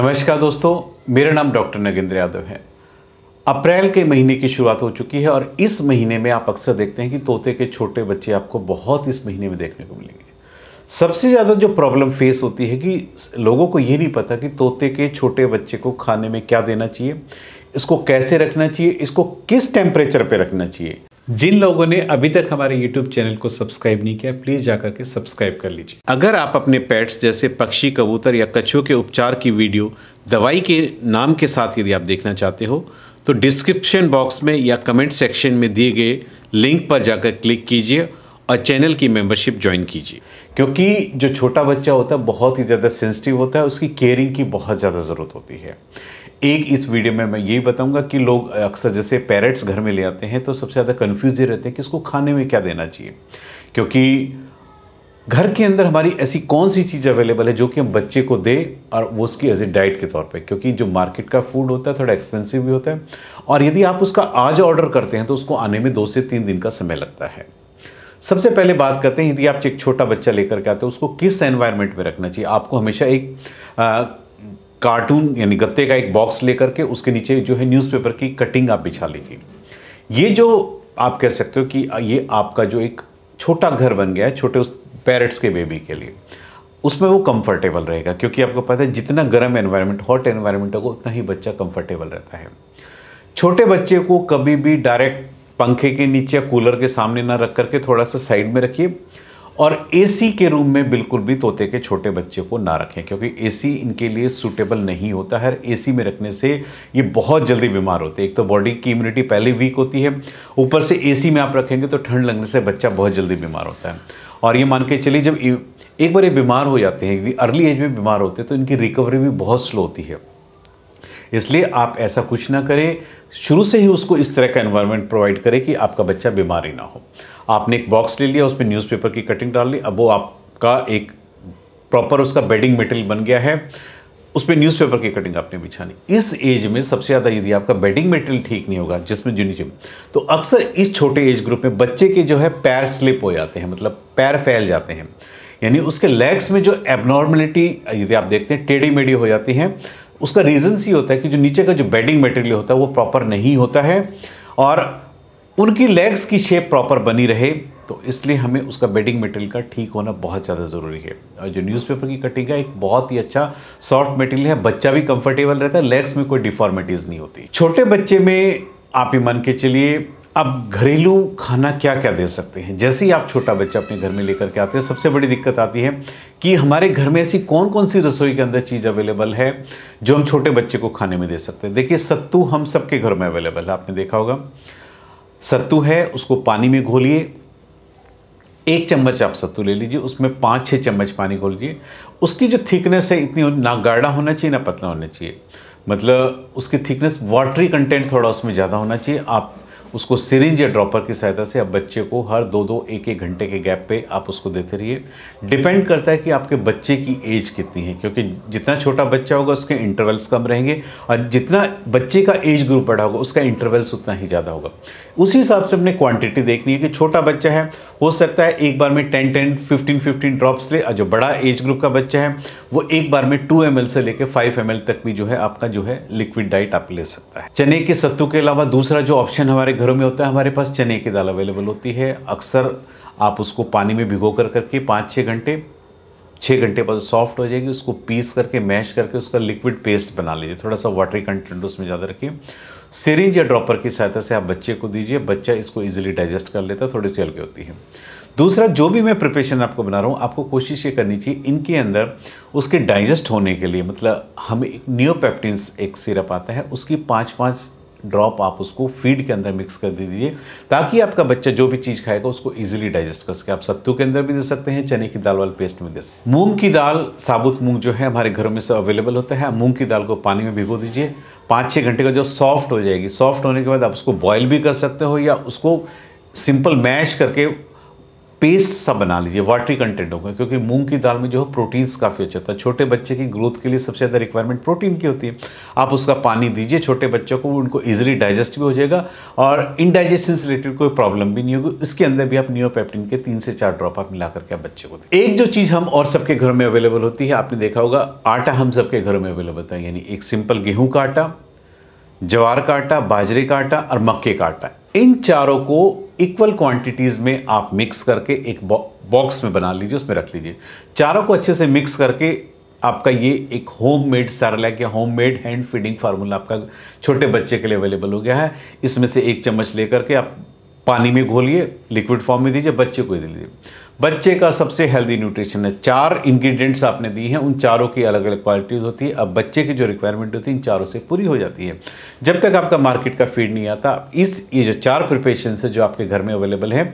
नमस्कार दोस्तों मेरा नाम डॉक्टर नगेंद्र यादव है अप्रैल के महीने की शुरुआत हो चुकी है और इस महीने में आप अक्सर देखते हैं कि तोते के छोटे बच्चे आपको बहुत इस महीने में देखने को मिलेंगे सबसे ज़्यादा जो प्रॉब्लम फेस होती है कि लोगों को ये नहीं पता कि तोते के छोटे बच्चे को खाने में क्या देना चाहिए इसको कैसे रखना चाहिए इसको किस टेम्परेचर पर रखना चाहिए जिन लोगों ने अभी तक हमारे YouTube चैनल को सब्सक्राइब नहीं किया प्लीज़ जाकर के सब्सक्राइब कर लीजिए अगर आप अपने पेट्स जैसे पक्षी कबूतर या कछुओं के उपचार की वीडियो दवाई के नाम के साथ यदि आप देखना चाहते हो तो डिस्क्रिप्शन बॉक्स में या कमेंट सेक्शन में दिए गए लिंक पर जाकर क्लिक कीजिए और चैनल की मेंबरशिप ज्वाइन कीजिए क्योंकि जो छोटा बच्चा होता है बहुत ही ज़्यादा सेंसिटिव होता है उसकी केयरिंग की बहुत ज़्यादा ज़रूरत होती है एक इस वीडियो में मैं यही बताऊंगा कि लोग अक्सर जैसे पैरट्स घर में ले आते हैं तो सबसे ज़्यादा कन्फ्यूज ये रहते हैं कि इसको खाने में क्या देना चाहिए क्योंकि घर के अंदर हमारी ऐसी कौन सी चीज़ अवेलेबल है जो कि हम बच्चे को दे और वो उसकी एज ए डाइट के तौर पे क्योंकि जो मार्केट का फूड होता है थोड़ा एक्सपेंसिव भी होता है और यदि आप उसका आज ऑर्डर करते हैं तो उसको आने में दो से तीन दिन का समय लगता है सबसे पहले बात करते हैं यदि आप एक छोटा बच्चा लेकर के आते हो उसको किस एनवायरमेंट में रखना चाहिए आपको हमेशा एक कार्टून यानी गत्ते का एक बॉक्स लेकर के उसके नीचे जो है न्यूज़पेपर की कटिंग आप बिछा लीजिए ये जो आप कह सकते हो कि ये आपका जो एक छोटा घर बन गया है छोटे उस पैरट्स के बेबी के लिए उसमें वो कंफर्टेबल रहेगा क्योंकि आपको पता है जितना गर्म एनवायरनमेंट हॉट एनवायरनमेंट होगा उतना ही बच्चा कंफर्टेबल रहता है छोटे बच्चे को कभी भी डायरेक्ट पंखे के नीचे या कूलर के सामने ना रख करके थोड़ा सा साइड में रखिए और एसी के रूम में बिल्कुल भी तोते के छोटे बच्चे को ना रखें क्योंकि एसी इनके लिए सूटेबल नहीं होता है एसी में रखने से ये बहुत जल्दी बीमार होते हैं एक तो बॉडी की इम्यूनिटी पहले वीक होती है ऊपर से एसी में आप रखेंगे तो ठंड लगने से बच्चा बहुत जल्दी बीमार होता है और ये मान के चलिए जब एक बार ये बीमार हो जाते हैं अर्ली एज में बीमार होते हैं तो इनकी रिकवरी भी बहुत स्लो होती है इसलिए आप ऐसा कुछ ना करें शुरू से ही उसको इस तरह का एनवायरनमेंट प्रोवाइड करें कि आपका बच्चा बीमार ही ना हो आपने एक बॉक्स ले लिया उसमें न्यूज़पेपर की कटिंग डाल ली अब वो आपका एक प्रॉपर उसका बेडिंग मटेरियल बन गया है उस पर न्यूज़पेपर की कटिंग आपने बिछानी इस एज में सबसे ज़्यादा यदि आपका बेडिंग मटेरियल ठीक नहीं होगा जिसमें जूनिजिम तो अक्सर इस छोटे एज ग्रुप में बच्चे के जो है पैर स्लिप हो जाते हैं मतलब पैर फैल जाते हैं यानी उसके लेग्स में जो एबनॉर्मलिटी यदि आप देखते हैं टेढ़ी मेढ़ी हो जाती हैं उसका रीज़न्स ये होता है कि जो नीचे का जो बेडिंग मटेरियल होता है वो प्रॉपर नहीं होता है और उनकी लेग्स की शेप प्रॉपर बनी रहे तो इसलिए हमें उसका बेडिंग मटेरियल का ठीक होना बहुत ज़्यादा ज़रूरी है और जो न्यूज़पेपर की कटिंग है एक बहुत ही अच्छा सॉफ्ट मटेरियल है बच्चा भी कंफर्टेबल रहता है लेग्स में कोई डिफॉर्मिटीज़ नहीं होती छोटे बच्चे में आप ही मान के चलिए अब घरेलू खाना क्या क्या दे सकते हैं जैसे ही आप छोटा बच्चा अपने घर में लेकर के आते हैं सबसे बड़ी दिक्कत आती है कि हमारे घर में ऐसी कौन कौन सी रसोई के अंदर चीज़ अवेलेबल है जो हम छोटे बच्चे को खाने में दे सकते हैं देखिए सत्तू हम सबके घर में अवेलेबल है आपने देखा होगा सत्तू है उसको पानी में घोलिए एक चम्मच आप सत्तू ले लीजिए उसमें पाँच छः चम्मच पानी घोल लीजिए उसकी जो थिकनेस है इतनी ना गाढ़ा होना चाहिए ना पतला होना चाहिए मतलब उसकी थिकनेस वाटरी कंटेंट थोड़ा उसमें ज़्यादा होना चाहिए आप उसको सिरिंज या ड्रॉपर की सहायता से आप बच्चे को हर दो दो एक एक घंटे के गैप पे आप उसको देते रहिए डिपेंड करता है कि आपके बच्चे की एज कितनी है क्योंकि जितना छोटा बच्चा होगा उसके इंटरवल्स कम रहेंगे और जितना बच्चे का एज ग्रुप बढ़ा होगा उसका इंटरवल्स उतना ही ज़्यादा होगा उसी हिसाब से अपने क्वान्टिटी देखनी है कि छोटा बच्चा है हो सकता है एक बार में ten ten fifteen fifteen drops ले और जो बड़ा एज ग्रुप का बच्चा है वो एक बार में टू एम से लेकर फाइव एम तक भी जो है आपका जो है लिक्विड डाइट आप ले सकता है चने के सत्तू के अलावा दूसरा जो ऑप्शन हमारे घरों में होता है हमारे पास चने की दाल अवेलेबल होती है अक्सर आप उसको पानी में भिगो कर करके पाँच छः घंटे छः घंटे बाद सॉफ्ट हो जाएगी उसको पीस करके मैश करके उसका लिक्विड पेस्ट बना लीजिए थोड़ा सा वाटरी कंटेंट उसमें ज़्यादा रखिए सीरेंज या ड्रॉपर की सहायता से आप बच्चे को दीजिए बच्चा इसको इजीली डाइजेस्ट कर लेता है थोड़ी सी हल्की होती है दूसरा जो भी मैं प्रिपरेशन आपको बना रहा हूँ आपको कोशिश ये करनी चाहिए इनके अंदर उसके डाइजेस्ट होने के लिए मतलब हम एक न्योपेप्टिन्स एक सिरप आता है उसकी पाँच पाँच ड्रॉप आप उसको फीड के अंदर मिक्स कर दे दीजिए ताकि आपका बच्चा जो भी चीज़ खाएगा उसको इजीली डाइजेस्ट कर सके आप सत्तू के अंदर भी दे सकते हैं चने की दाल वाले पेस्ट में दे सकते हैं मूंग की दाल साबुत मूंग जो है हमारे घरों में सब अवेलेबल होता है मूंग की दाल को पानी में भिगो दीजिए पाँच छः घंटे का जो सॉफ्ट हो जाएगी सॉफ्ट होने के बाद आप उसको बॉयल भी कर सकते हो या उसको सिंपल मैश करके पेस्ट सा बना लीजिए वाटरी कंटेंट होगा क्योंकि मूंग की दाल में जो है प्रोटीन्स काफ़ी अच्छा होता है छोटे बच्चे की ग्रोथ के लिए सबसे ज़्यादा रिक्वायरमेंट प्रोटीन की होती है आप उसका पानी दीजिए छोटे बच्चों को उनको ईजिली डाइजेस्ट भी हो जाएगा और इनडाइजेशन से रिलेटेड कोई प्रॉब्लम भी नहीं होगी इसके अंदर भी आप न्योपेप्टिन के तीन से चार ड्रॉप आप मिला करके आप बच्चे को दें एक जो चीज़ हम और सबके घरों में अवेलेबल होती है आपने देखा होगा आटा हम सबके घरों में अवेलेबल होता है यानी एक सिंपल गेहूँ का आटा ज्वार का आटा बाजरे का आटा और मक्के का आटा इन चारों को इक्वल क्वांटिटीज़ में आप मिक्स करके एक बॉक्स में बना लीजिए उसमें रख लीजिए चारों को अच्छे से मिक्स करके आपका ये एक होम मेड सैरलैक या homemade hand feeding formula आपका छोटे बच्चे के लिए अवेलेबल हो गया है इसमें से एक चम्मच लेकर के आप पानी में घोलिए लिक्विड फॉर्म में दीजिए बच्चे को दे दीजिए बच्चे का सबसे हेल्दी न्यूट्रिशन है चार इंग्रेडिएंट्स आपने दी हैं उन चारों की अलग अलग क्वालिटीज़ होती है अब बच्चे की जो रिक्वायरमेंट होती है इन चारों से पूरी हो जाती है जब तक आपका मार्केट का फीड नहीं आता इस ये जो चार प्रिपरेशन है जो आपके घर में अवेलेबल हैं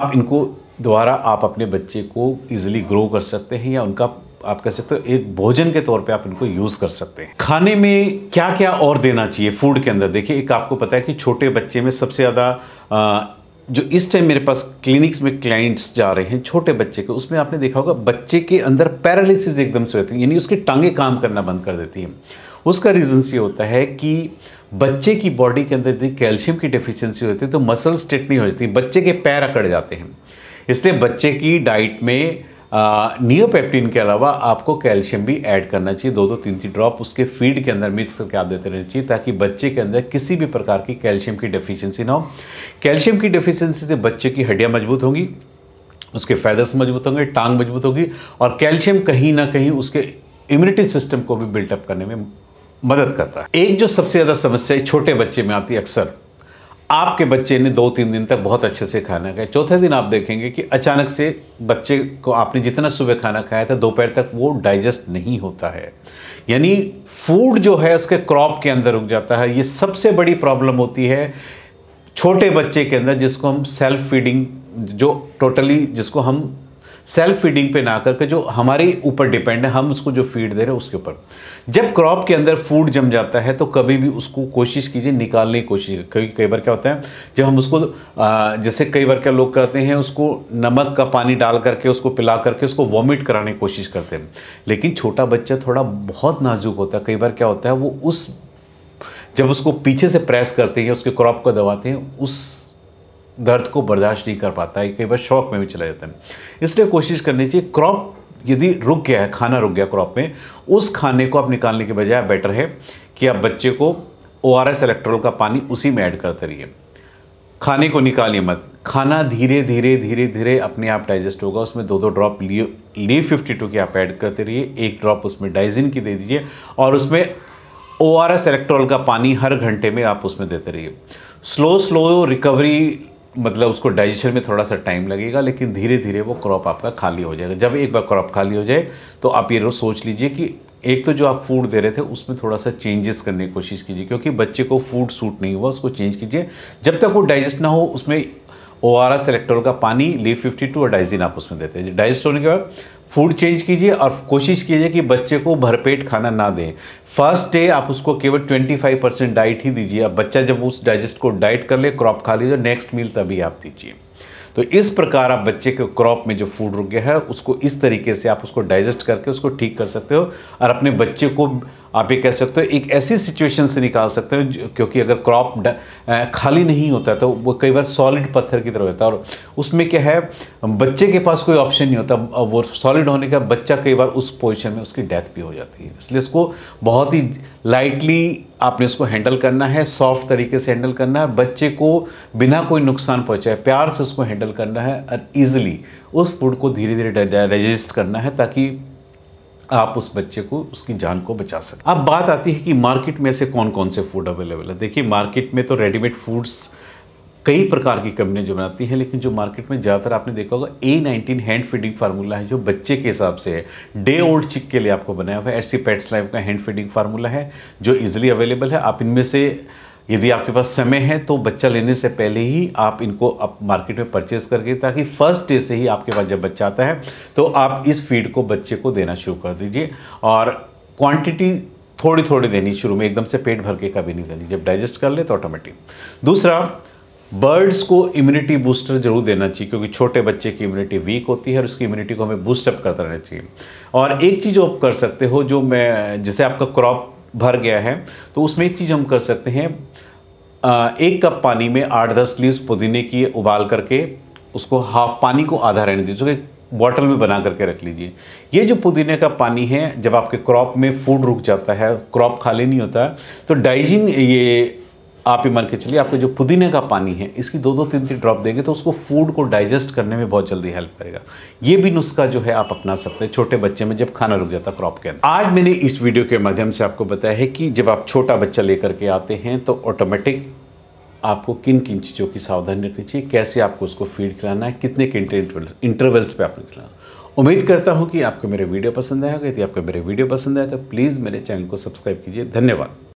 आप इनको द्वारा आप अपने बच्चे को ईजिली ग्रो कर सकते हैं या उनका आप कह सकते हो एक भोजन के तौर पे आप इनको यूज़ कर सकते हैं खाने में क्या क्या और देना चाहिए फूड के अंदर देखिए एक आपको पता है कि छोटे बच्चे में सबसे ज़्यादा जो इस टाइम मेरे पास क्लिनिक्स में क्लाइंट्स जा रहे हैं छोटे बच्चे के उसमें आपने देखा होगा बच्चे के अंदर पैरालिसिस एकदम से होती है यानी उसकी टांगें काम करना बंद कर देती हैं उसका रीजन ये होता है कि बच्चे की बॉडी के अंदर यदि कैल्शियम की डिफिशियंसी होती है तो मसल स्ट्रेट नहीं हो जाती बच्चे के पैर अकड़ जाते हैं इसलिए बच्चे की डाइट में नियोपेप्टिन के अलावा आपको कैल्शियम भी ऐड करना चाहिए दो दो तीन तीन ड्रॉप उसके फीड के अंदर मिक्स करके आप देते रहना चाहिए ताकि बच्चे के अंदर किसी भी प्रकार की कैल्शियम की डेफिशिएंसी ना हो कैल्शियम की डेफिशिएंसी से बच्चे की हड्डियाँ मजबूत होंगी उसके फैदर्स मजबूत होंगे टांग मजबूत होगी और कैल्शियम कहीं ना कहीं उसके इम्यूनिटी सिस्टम को भी बिल्टअप करने में मदद करता है एक जो सबसे ज़्यादा समस्या छोटे बच्चे में आती है अक्सर आपके बच्चे ने दो तीन दिन तक बहुत अच्छे से खाना खाया चौथे दिन आप देखेंगे कि अचानक से बच्चे को आपने जितना सुबह खाना खाया था दोपहर तक वो डाइजेस्ट नहीं होता है यानी फूड जो है उसके क्रॉप के अंदर रुक जाता है ये सबसे बड़ी प्रॉब्लम होती है छोटे बच्चे के अंदर जिसको हम सेल्फ फीडिंग जो टोटली जिसको हम सेल्फ फीडिंग पे ना करके जो हमारे ऊपर डिपेंड है हम उसको जो फीड दे रहे हैं उसके ऊपर जब क्रॉप के अंदर फूड जम जाता है तो कभी भी उसको कोशिश कीजिए निकालने की कोशिश क्योंकि कई बार क्या होता है जब हम उसको जैसे कई बार क्या लोग करते हैं उसको नमक का पानी डाल करके उसको पिला करके उसको वॉमिट कराने की कोशिश करते हैं लेकिन छोटा बच्चा थोड़ा बहुत नाजुक होता है कई बार क्या होता है वो उस जब उसको पीछे से प्रेस करते हैं उसके क्रॉप को दबाते हैं उस दर्द को बर्दाश्त नहीं कर पाता है कई बार शौक में भी चला जाता है इसलिए कोशिश करनी चाहिए क्रॉप यदि रुक गया है खाना रुक गया क्रॉप में उस खाने को आप निकालने के बजाय बेटर है कि आप बच्चे को ओ आर एस इलेक्ट्रोल का पानी उसी में ऐड करते रहिए खाने को निकालिए मत खाना धीरे धीरे धीरे धीरे अपने आप डाइजेस्ट होगा उसमें दो दो ड्रॉप लियो ली फिफ्टी टू की आप ऐड करते रहिए एक ड्रॉप उसमें डाइजिन की दे दीजिए और उसमें ओ आर एस इलेक्ट्रोल का पानी हर घंटे में आप उसमें देते रहिए स्लो स्लो रिकवरी मतलब उसको डाइजेशन में थोड़ा सा टाइम लगेगा लेकिन धीरे धीरे वो क्रॉप आपका खाली हो जाएगा जब एक बार क्रॉप खाली हो जाए तो आप ये रोज़ सोच लीजिए कि एक तो जो आप फूड दे रहे थे उसमें थोड़ा सा चेंजेस करने की कोशिश कीजिए क्योंकि बच्चे को फूड सूट नहीं हुआ उसको चेंज कीजिए जब तक वो डाइजेस्ट ना हो उसमें ओ आर का पानी ली फिफ्टी टू और डाइजिन आप उसमें देते हैं डाइजेस्ट होने के बाद फूड चेंज कीजिए और कोशिश कीजिए कि बच्चे को भरपेट खाना ना दें फर्स्ट डे आप उसको केवल 25 परसेंट डाइट ही दीजिए अब बच्चा जब उस डाइजेस्ट को डाइट कर ले क्रॉप खा लीजिए नेक्स्ट मील तभी आप दीजिए तो इस प्रकार आप बच्चे के क्रॉप में जो फूड रुक गया है उसको इस तरीके से आप उसको डाइजेस्ट करके उसको ठीक कर सकते हो और अपने बच्चे को आप ये कह सकते हो एक ऐसी सिचुएशन से निकाल सकते हो क्योंकि अगर क्रॉप खाली नहीं होता तो वो कई बार सॉलिड पत्थर की तरह होता है और उसमें क्या है बच्चे के पास कोई ऑप्शन नहीं होता वो सॉलिड होने का बच्चा कई बार उस पोजिशन में उसकी डेथ भी हो जाती है इसलिए उसको बहुत ही लाइटली आपने उसको हैंडल करना है सॉफ्ट तरीके से हैंडल करना है बच्चे को बिना कोई नुकसान पहुँचाए प्यार से उसको हैंडल करना है और ईजिली उस फूड को धीरे धीरे डाइजेस्ट करना है ताकि आप उस बच्चे को उसकी जान को बचा सकते अब बात आती है कि मार्केट में ऐसे कौन कौन से फूड अवेलेबल है देखिए मार्केट में तो रेडीमेड फूड्स कई प्रकार की कंपनियां जो बनाती हैं लेकिन जो मार्केट में ज़्यादातर आपने देखा होगा A nineteen hand feeding formula है जो बच्चे के हिसाब से है डे ओल्ड चिक के लिए आपको बनाया हुआ है एस सी पेट्स लाइफ का हैंड फीडिंग फार्मूला है जो इजिली अवेलेबल है आप इनमें से यदि आपके पास समय है तो बच्चा लेने से पहले ही आप इनको आप मार्केट में परचेस करके ताकि फर्स्ट डे से ही आपके पास जब बच्चा आता है तो आप इस फीड को बच्चे को देना शुरू कर दीजिए और क्वांटिटी थोड़ी थोड़ी देनी शुरू में एकदम से पेट भर के कभी नहीं देनी जब डाइजेस्ट कर ले तो ऑटोमेटिक दूसरा बर्ड्स को इम्यूनिटी बूस्टर जरूर देना चाहिए क्योंकि छोटे बच्चे की इम्यूनिटी वीक होती है और उसकी इम्यूनिटी को हमें बूस्टअप करता रहना चाहिए और एक चीज़ आप कर सकते हो जो मैं जैसे आपका क्रॉप भर गया है तो उसमें एक चीज़ हम कर सकते हैं एक कप पानी में आठ दस लीव्स पुदीने की उबाल करके उसको हाफ पानी को आधा रहने दीजिए जो बॉटल में बना करके रख लीजिए ये जो पुदीने का पानी है जब आपके क्रॉप में फूड रुक जाता है क्रॉप खाली नहीं होता तो डाइजिन ये आप ही मान के चलिए आपके जो पुदीने का पानी है इसकी दो दो तीन तीन ड्रॉप देंगे तो उसको फूड को डाइजेस्ट करने में बहुत जल्दी हेल्प करेगा ये भी नुस्खा जो है आप अपना सकते हैं छोटे बच्चे में जब खाना रुक जाता क्रॉप के अंदर आज मैंने इस वीडियो के माध्यम से आपको बताया है कि जब आप छोटा बच्चा लेकर के आते हैं तो ऑटोमेटिक आपको किन किन चीज़ों की सावधानी रखनी चाहिए कैसे आपको उसको फीड खिलाना है कितने के इंटरवल्स पर आपने खिलाना उम्मीद करता हूँ कि आपको मेरे वीडियो पसंद आएगा यदि आपको मेरे वीडियो पसंद आए तो प्लीज़ मेरे चैनल को सब्सक्राइब कीजिए धन्यवाद